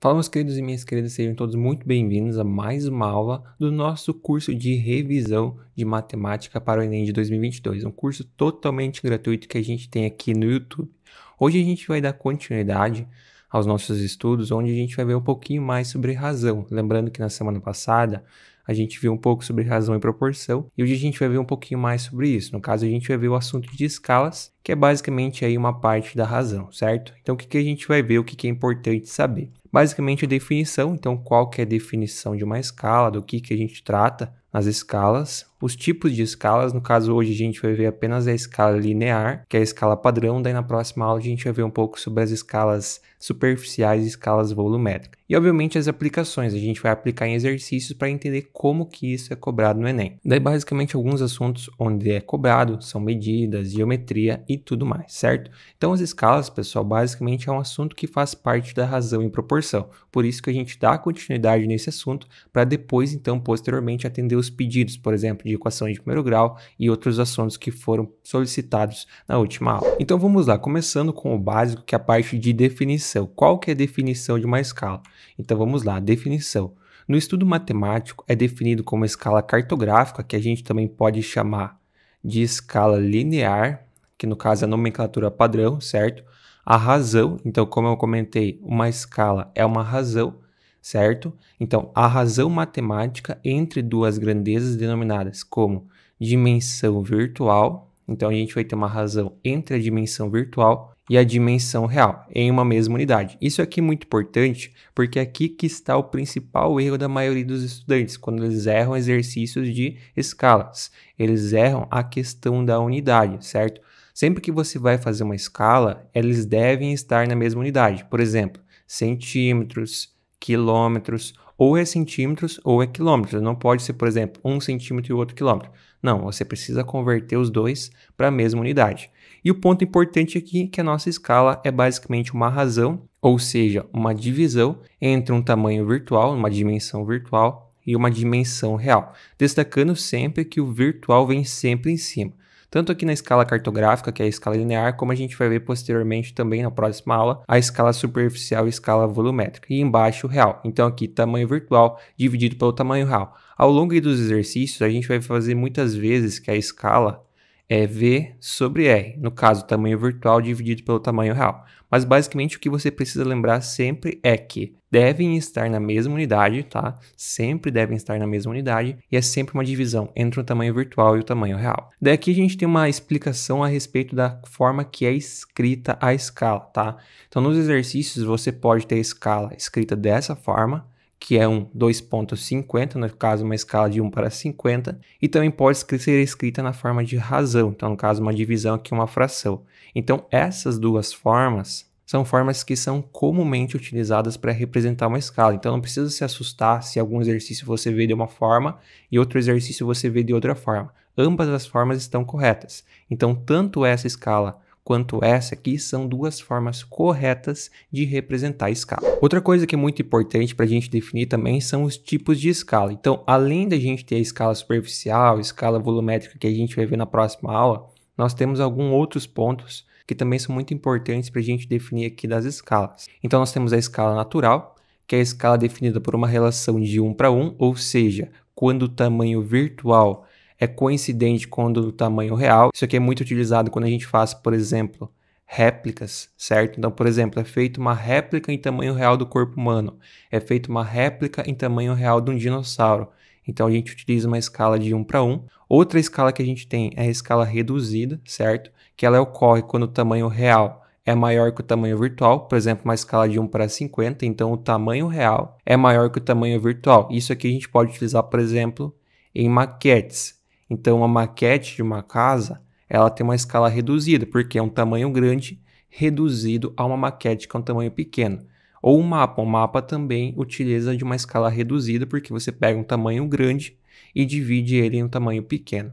Fala, meus queridos e minhas queridas, sejam todos muito bem-vindos a mais uma aula do nosso curso de revisão de matemática para o Enem de 2022, um curso totalmente gratuito que a gente tem aqui no YouTube. Hoje a gente vai dar continuidade aos nossos estudos, onde a gente vai ver um pouquinho mais sobre razão. Lembrando que na semana passada a gente viu um pouco sobre razão e proporção, e hoje a gente vai ver um pouquinho mais sobre isso. No caso, a gente vai ver o assunto de escalas, que é basicamente aí uma parte da razão, certo? Então, o que, que a gente vai ver, o que, que é importante saber? Basicamente a definição, então qual que é a definição de uma escala, do que, que a gente trata nas escalas, os tipos de escalas. No caso, hoje a gente vai ver apenas a escala linear, que é a escala padrão. Daí na próxima aula a gente vai ver um pouco sobre as escalas superficiais e escalas volumétricas. E obviamente as aplicações, a gente vai aplicar em exercícios para entender como que isso é cobrado no Enem. Daí basicamente alguns assuntos onde é cobrado são medidas, geometria e tudo mais, certo? Então as escalas, pessoal, basicamente é um assunto que faz parte da razão e proporção. Por isso que a gente dá continuidade nesse assunto para depois então posteriormente atender os pedidos, por exemplo, de equação de primeiro grau e outros assuntos que foram solicitados na última aula. Então vamos lá, começando com o básico, que é a parte de definição. Qual que é a definição de uma escala? Então vamos lá, definição. No estudo matemático é definido como escala cartográfica, que a gente também pode chamar de escala linear, que no caso é a nomenclatura padrão, certo? A razão, então como eu comentei, uma escala é uma razão, certo? Então, a razão matemática entre duas grandezas denominadas como dimensão virtual, então a gente vai ter uma razão entre a dimensão virtual e a dimensão real em uma mesma unidade. Isso aqui é muito importante porque é aqui que está o principal erro da maioria dos estudantes, quando eles erram exercícios de escalas. Eles erram a questão da unidade, certo? Sempre que você vai fazer uma escala, eles devem estar na mesma unidade. Por exemplo, centímetros, quilômetros. Ou é centímetros ou é quilômetros. Não pode ser, por exemplo, um centímetro e outro quilômetro. Não, você precisa converter os dois para a mesma unidade. E o ponto importante aqui é que a nossa escala é basicamente uma razão, ou seja, uma divisão entre um tamanho virtual, uma dimensão virtual e uma dimensão real. Destacando sempre que o virtual vem sempre em cima tanto aqui na escala cartográfica, que é a escala linear, como a gente vai ver posteriormente também na próxima aula, a escala superficial e escala volumétrica, e embaixo o real. Então aqui tamanho virtual dividido pelo tamanho real. Ao longo dos exercícios, a gente vai fazer muitas vezes que a escala é V sobre R, no caso, tamanho virtual dividido pelo tamanho real. Mas basicamente o que você precisa lembrar sempre é que devem estar na mesma unidade, tá? Sempre devem estar na mesma unidade e é sempre uma divisão entre o tamanho virtual e o tamanho real. Daqui a gente tem uma explicação a respeito da forma que é escrita a escala, tá? Então nos exercícios você pode ter a escala escrita dessa forma, que é um 2.50, no caso uma escala de 1 para 50, e também pode ser escrita na forma de razão, então no caso uma divisão aqui uma fração. Então essas duas formas são formas que são comumente utilizadas para representar uma escala. Então não precisa se assustar se algum exercício você vê de uma forma e outro exercício você vê de outra forma. Ambas as formas estão corretas. Então tanto essa escala quanto essa aqui são duas formas corretas de representar a escala. Outra coisa que é muito importante para a gente definir também são os tipos de escala. Então, além da gente ter a escala superficial, escala volumétrica que a gente vai ver na próxima aula, nós temos alguns outros pontos que também são muito importantes para a gente definir aqui das escalas. Então, nós temos a escala natural, que é a escala definida por uma relação de 1 para 1, ou seja, quando o tamanho virtual é coincidente com o do tamanho real. Isso aqui é muito utilizado quando a gente faz, por exemplo, réplicas, certo? Então, por exemplo, é feito uma réplica em tamanho real do corpo humano, é feito uma réplica em tamanho real de um dinossauro. Então, a gente utiliza uma escala de 1 para 1. Outra escala que a gente tem é a escala reduzida, certo? Que ela ocorre quando o tamanho real é maior que o tamanho virtual, por exemplo, uma escala de 1 para 50, então o tamanho real é maior que o tamanho virtual. Isso aqui a gente pode utilizar, por exemplo, em maquetes, então, uma maquete de uma casa ela tem uma escala reduzida, porque é um tamanho grande reduzido a uma maquete que é um tamanho pequeno. Ou um mapa. Um mapa também utiliza de uma escala reduzida, porque você pega um tamanho grande e divide ele em um tamanho pequeno.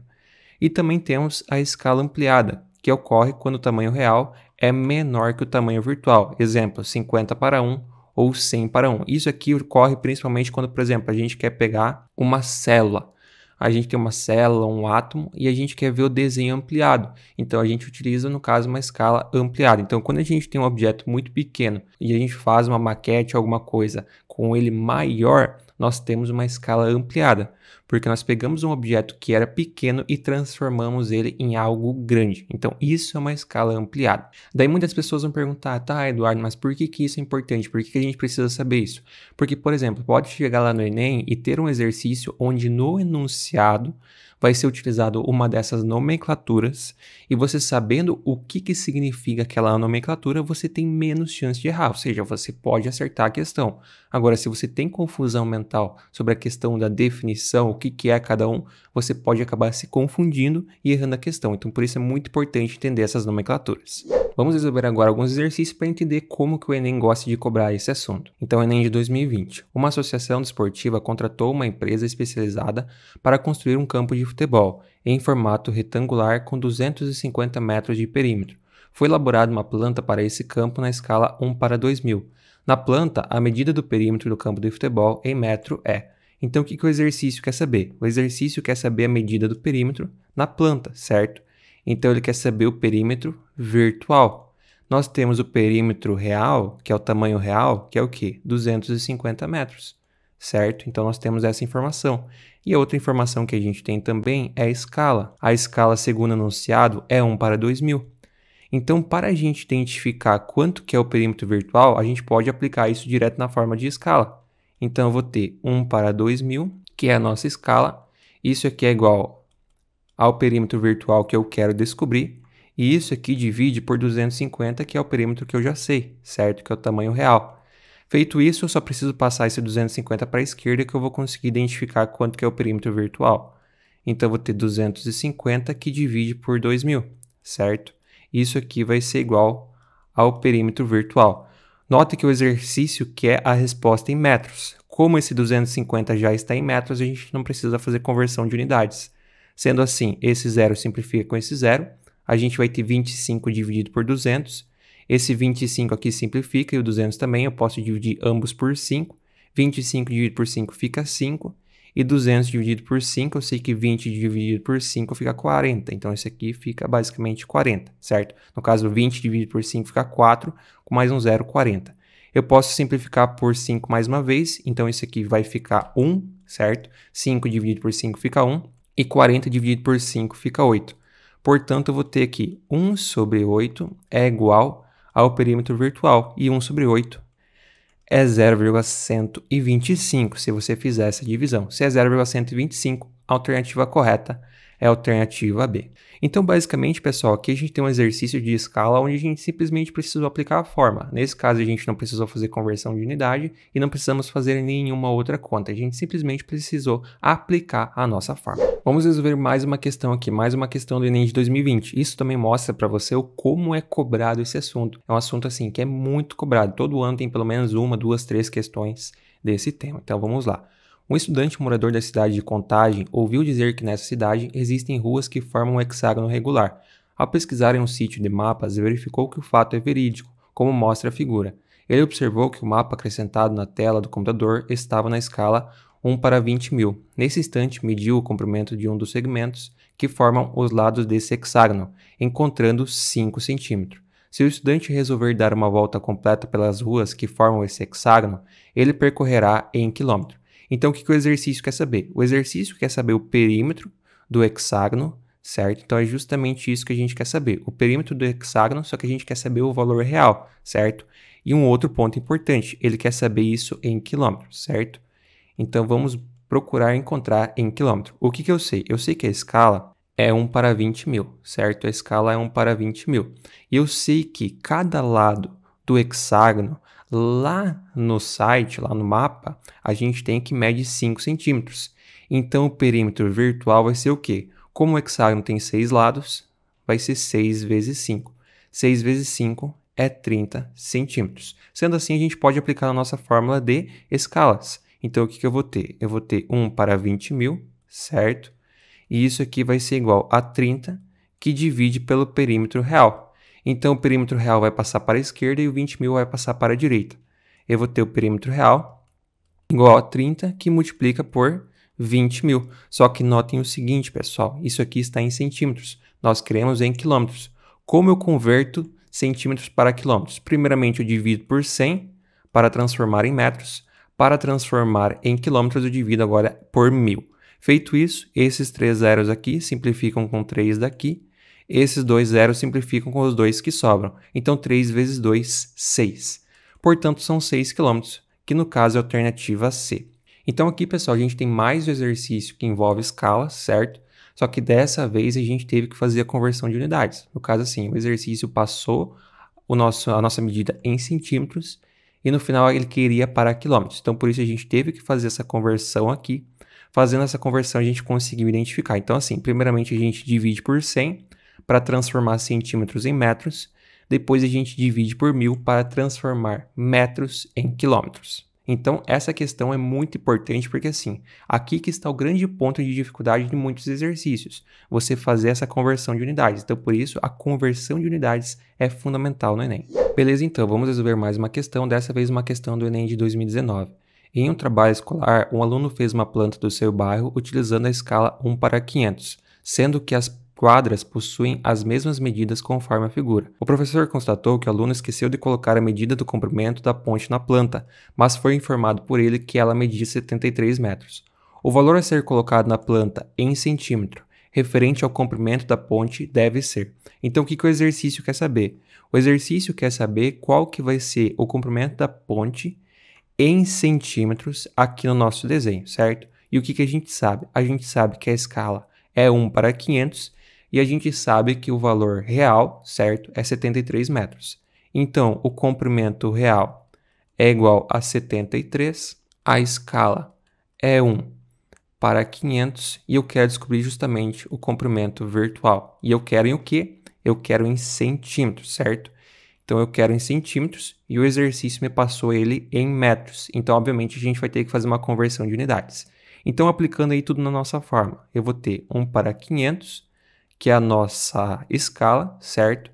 E também temos a escala ampliada, que ocorre quando o tamanho real é menor que o tamanho virtual. Exemplo, 50 para 1 ou 100 para 1. Isso aqui ocorre principalmente quando, por exemplo, a gente quer pegar uma célula a gente tem uma célula, um átomo e a gente quer ver o desenho ampliado. Então a gente utiliza, no caso, uma escala ampliada. Então, quando a gente tem um objeto muito pequeno e a gente faz uma maquete, alguma coisa com ele maior, nós temos uma escala ampliada porque nós pegamos um objeto que era pequeno e transformamos ele em algo grande. Então, isso é uma escala ampliada. Daí muitas pessoas vão perguntar, tá, Eduardo, mas por que, que isso é importante? Por que, que a gente precisa saber isso? Porque, por exemplo, pode chegar lá no Enem e ter um exercício onde no enunciado vai ser utilizado uma dessas nomenclaturas e você sabendo o que, que significa aquela nomenclatura, você tem menos chance de errar, ou seja, você pode acertar a questão. Agora, se você tem confusão mental sobre a questão da definição, o que, que é cada um, você pode acabar se confundindo e errando a questão. Então, por isso é muito importante entender essas nomenclaturas. Vamos resolver agora alguns exercícios para entender como que o Enem gosta de cobrar esse assunto. Então, Enem de 2020. Uma associação desportiva contratou uma empresa especializada para construir um campo de futebol em formato retangular com 250 metros de perímetro. Foi elaborada uma planta para esse campo na escala 1 para 2000. Na planta, a medida do perímetro do campo de futebol em metro é então, o que, que o exercício quer saber? O exercício quer saber a medida do perímetro na planta, certo? Então, ele quer saber o perímetro virtual. Nós temos o perímetro real, que é o tamanho real, que é o quê? 250 metros, certo? Então, nós temos essa informação. E a outra informação que a gente tem também é a escala. A escala, segundo anunciado, é 1 para 2000. Então, para a gente identificar quanto que é o perímetro virtual, a gente pode aplicar isso direto na forma de escala. Então eu vou ter 1 para 2000, que é a nossa escala. Isso aqui é igual ao perímetro virtual que eu quero descobrir. E isso aqui divide por 250, que é o perímetro que eu já sei, certo? Que é o tamanho real. Feito isso, eu só preciso passar esse 250 para a esquerda que eu vou conseguir identificar quanto que é o perímetro virtual. Então, eu vou ter 250 que divide por 2.000, certo? Isso aqui vai ser igual ao perímetro virtual. Note que o exercício quer é a resposta em metros. Como esse 250 já está em metros, a gente não precisa fazer conversão de unidades. Sendo assim, esse zero simplifica com esse zero. A gente vai ter 25 dividido por 200. Esse 25 aqui simplifica e o 200 também. Eu posso dividir ambos por 5. 25 dividido por 5 fica 5. E 200 dividido por 5, eu sei que 20 dividido por 5 fica 40. Então, isso aqui fica basicamente 40, certo? No caso, 20 dividido por 5 fica 4, com mais um zero, 40. Eu posso simplificar por 5 mais uma vez, então isso aqui vai ficar 1, certo? 5 dividido por 5 fica 1, e 40 dividido por 5 fica 8. Portanto, eu vou ter aqui 1 sobre 8 é igual ao perímetro virtual, e 1 sobre 8 é 0,125 se você fizer essa divisão. Se é 0,125, a alternativa correta é a alternativa B. Então, basicamente, pessoal, aqui a gente tem um exercício de escala onde a gente simplesmente precisou aplicar a forma. Nesse caso, a gente não precisou fazer conversão de unidade e não precisamos fazer nenhuma outra conta. A gente simplesmente precisou aplicar a nossa forma. Vamos resolver mais uma questão aqui, mais uma questão do Enem de 2020. Isso também mostra para você o como é cobrado esse assunto. É um assunto assim que é muito cobrado. Todo ano tem pelo menos uma, duas, três questões desse tema. Então, vamos lá. Um estudante morador da cidade de Contagem ouviu dizer que nessa cidade existem ruas que formam um hexágono regular. Ao pesquisar em um sítio de mapas, verificou que o fato é verídico, como mostra a figura. Ele observou que o mapa acrescentado na tela do computador estava na escala 1 para 20 mil. Nesse instante, mediu o comprimento de um dos segmentos que formam os lados desse hexágono, encontrando 5 centímetros. Se o estudante resolver dar uma volta completa pelas ruas que formam esse hexágono, ele percorrerá em quilômetro. Então, o que, que o exercício quer saber? O exercício quer saber o perímetro do hexágono, certo? Então, é justamente isso que a gente quer saber. O perímetro do hexágono, só que a gente quer saber o valor real, certo? E um outro ponto importante, ele quer saber isso em quilômetros, certo? Então, vamos procurar encontrar em quilômetro. O que, que eu sei? Eu sei que a escala é 1 para 20 mil, certo? A escala é 1 para 20 mil. E eu sei que cada lado do hexágono Lá no site, lá no mapa, a gente tem que medir 5 centímetros. Então o perímetro virtual vai ser o quê? Como o hexágono tem 6 lados, vai ser 6 vezes 5. 6 vezes 5 é 30 centímetros. Sendo assim, a gente pode aplicar a nossa fórmula de escalas. Então, o que, que eu vou ter? Eu vou ter 1 para 20 mil, certo? E isso aqui vai ser igual a 30, que divide pelo perímetro real. Então o perímetro real vai passar para a esquerda e o 20 mil vai passar para a direita. Eu vou ter o perímetro real igual a 30 que multiplica por 20 mil. Só que notem o seguinte, pessoal, isso aqui está em centímetros. Nós queremos em quilômetros. Como eu converto centímetros para quilômetros? Primeiramente, eu divido por 100 para transformar em metros. Para transformar em quilômetros, eu divido agora por mil. Feito isso, esses três zeros aqui simplificam com três daqui esses dois zeros simplificam com os dois que sobram. Então, 3 vezes 2, 6. Portanto, são 6 km, que no caso é a alternativa C. Então, aqui, pessoal, a gente tem mais um exercício que envolve escala, certo? Só que dessa vez a gente teve que fazer a conversão de unidades. No caso, assim, o exercício passou o nosso, a nossa medida em centímetros e no final ele queria para quilômetros. Então, por isso a gente teve que fazer essa conversão aqui. Fazendo essa conversão, a gente conseguiu identificar. Então, assim, primeiramente a gente divide por 100, para transformar centímetros em metros. Depois a gente divide por mil para transformar metros em quilômetros. Então, essa questão é muito importante porque, assim, aqui que está o grande ponto de dificuldade de muitos exercícios, você fazer essa conversão de unidades. Então, por isso, a conversão de unidades é fundamental no Enem. Beleza, então, vamos resolver mais uma questão, dessa vez uma questão do Enem de 2019. Em um trabalho escolar, um aluno fez uma planta do seu bairro utilizando a escala 1 para 500, sendo que as quadras possuem as mesmas medidas conforme a figura. O professor constatou que o aluno esqueceu de colocar a medida do comprimento da ponte na planta, mas foi informado por ele que ela media 73 metros. O valor a ser colocado na planta em centímetro, referente ao comprimento da ponte, deve ser. Então, o que, que o exercício quer saber? O exercício quer saber qual que vai ser o comprimento da ponte em centímetros aqui no nosso desenho, certo? E o que, que a gente sabe? A gente sabe que a escala é 1 para 500 e a gente sabe que o valor real, certo, é 73 metros. Então, o comprimento real é igual a 73, a escala é 1 para 500 e eu quero descobrir justamente o comprimento virtual. E eu quero em o quê? Eu quero em centímetros, certo? Então eu quero em centímetros e o exercício me passou ele em metros. Então, obviamente, a gente vai ter que fazer uma conversão de unidades. Então, aplicando aí tudo na nossa forma, eu vou ter 1 para 500 que é a nossa escala, certo?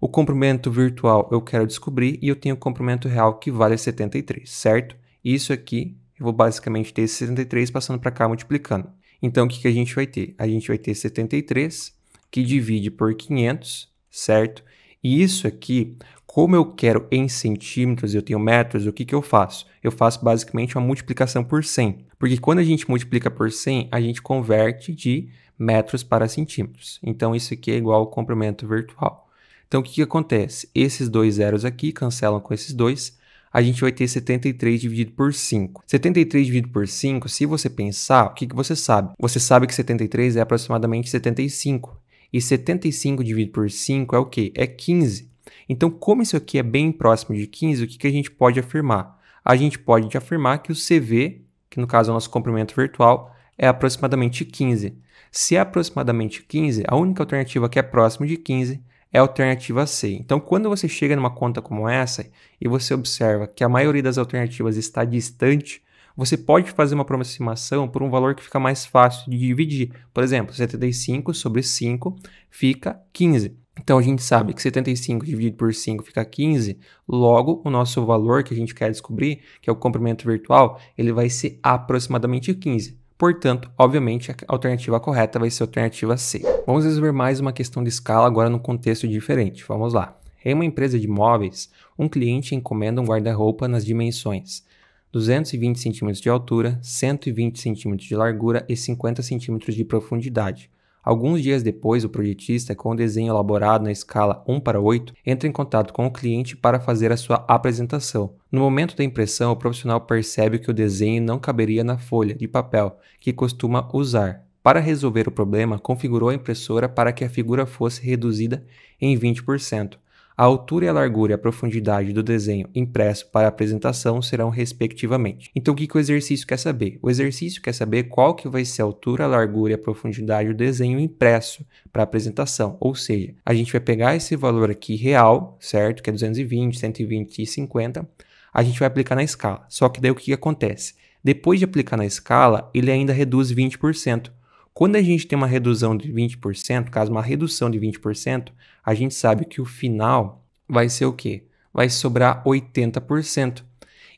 O comprimento virtual eu quero descobrir e eu tenho o comprimento real que vale 73, certo? Isso aqui, eu vou basicamente ter 73 passando para cá multiplicando. Então, o que, que a gente vai ter? A gente vai ter 73 que divide por 500, certo? E isso aqui, como eu quero em centímetros, eu tenho metros, o que, que eu faço? Eu faço basicamente uma multiplicação por 100. Porque quando a gente multiplica por 100, a gente converte de metros para centímetros. Então, isso aqui é igual ao comprimento virtual. Então, o que, que acontece? Esses dois zeros aqui cancelam com esses dois, a gente vai ter 73 dividido por 5. 73 dividido por 5, se você pensar, o que, que você sabe? Você sabe que 73 é aproximadamente 75. E 75 dividido por 5 é o quê? É 15. Então, como isso aqui é bem próximo de 15, o que, que a gente pode afirmar? A gente pode afirmar que o CV, que no caso é o nosso comprimento virtual, é aproximadamente 15. Se é aproximadamente 15, a única alternativa que é próximo de 15 é a alternativa C. Então, quando você chega numa conta como essa e você observa que a maioria das alternativas está distante, você pode fazer uma aproximação por um valor que fica mais fácil de dividir. Por exemplo, 75 sobre 5 fica 15. Então a gente sabe que 75 dividido por 5 fica 15, logo o nosso valor que a gente quer descobrir, que é o comprimento virtual, ele vai ser aproximadamente 15. Portanto, obviamente, a alternativa correta vai ser a alternativa C. Vamos resolver mais uma questão de escala agora num contexto diferente. Vamos lá. Em uma empresa de móveis, um cliente encomenda um guarda-roupa nas dimensões 220 cm de altura, 120 cm de largura e 50 cm de profundidade. Alguns dias depois, o projetista, com o desenho elaborado na escala 1 para 8, entra em contato com o cliente para fazer a sua apresentação. No momento da impressão, o profissional percebe que o desenho não caberia na folha de papel que costuma usar. Para resolver o problema, configurou a impressora para que a figura fosse reduzida em 20%. A altura e a largura e a profundidade do desenho impresso para a apresentação serão respectivamente. Então o que, que o exercício quer saber? O exercício quer saber qual que vai ser a altura, a largura e a profundidade do desenho impresso para a apresentação. Ou seja, a gente vai pegar esse valor aqui real, certo? Que é 220, 120 e 50. A gente vai aplicar na escala. Só que daí o que, que acontece? Depois de aplicar na escala, ele ainda reduz 20%. Quando a gente tem uma redução de 20%, caso uma redução de 20%, a gente sabe que o final vai ser o quê? Vai sobrar 80%.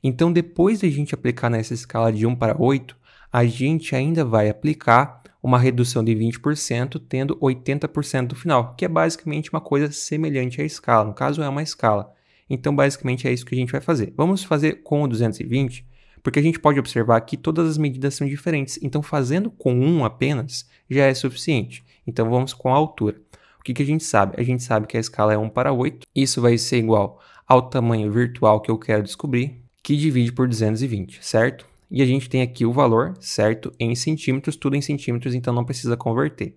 Então, depois da gente aplicar nessa escala de 1 para 8, a gente ainda vai aplicar uma redução de 20%, tendo 80% do final, que é basicamente uma coisa semelhante à escala. No caso, é uma escala. Então, basicamente, é isso que a gente vai fazer. Vamos fazer com o 220? porque a gente pode observar que todas as medidas são diferentes, então fazendo com um apenas já é suficiente. Então vamos com a altura. O que, que a gente sabe? A gente sabe que a escala é 1 para 8, isso vai ser igual ao tamanho virtual que eu quero descobrir, que divide por 220, certo? E a gente tem aqui o valor, certo, em centímetros, tudo em centímetros, então não precisa converter.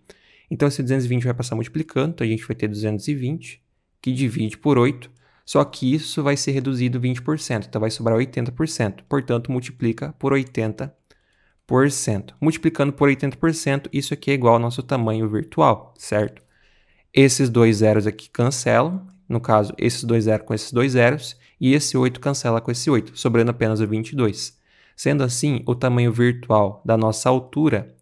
Então esse 220 vai passar multiplicando, então a gente vai ter 220, que divide por 8, só que isso vai ser reduzido 20%, então vai sobrar 80%. Portanto, multiplica por 80%. Multiplicando por 80%, isso aqui é igual ao nosso tamanho virtual, certo? Esses dois zeros aqui cancelam, no caso, esses dois zeros com esses dois zeros, e esse 8 cancela com esse 8, sobrando apenas o 22. Sendo assim, o tamanho virtual da nossa altura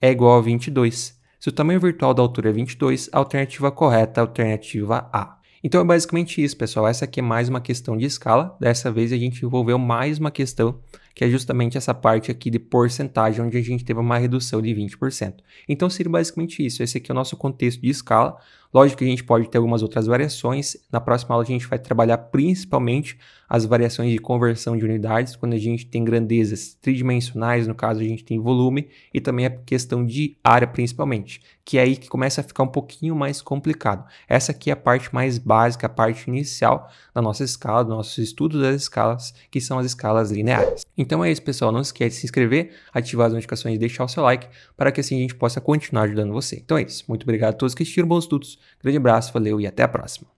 é igual a 22. Se o tamanho virtual da altura é 22, a alternativa correta é a alternativa A. Então é basicamente isso, pessoal. Essa aqui é mais uma questão de escala. Dessa vez a gente envolveu mais uma questão, que é justamente essa parte aqui de porcentagem, onde a gente teve uma redução de 20%. Então seria basicamente isso. Esse aqui é o nosso contexto de escala, Lógico que a gente pode ter algumas outras variações. Na próxima aula a gente vai trabalhar principalmente as variações de conversão de unidades, quando a gente tem grandezas tridimensionais, no caso a gente tem volume, e também a questão de área principalmente, que é aí que começa a ficar um pouquinho mais complicado. Essa aqui é a parte mais básica, a parte inicial da nossa escala, do nosso estudo das escalas, que são as escalas lineares. Então é isso, pessoal. Não esquece de se inscrever, ativar as notificações e deixar o seu like, para que assim a gente possa continuar ajudando você. Então é isso. Muito obrigado a todos que assistiram, bons estudos Grande abraço, valeu e até a próxima.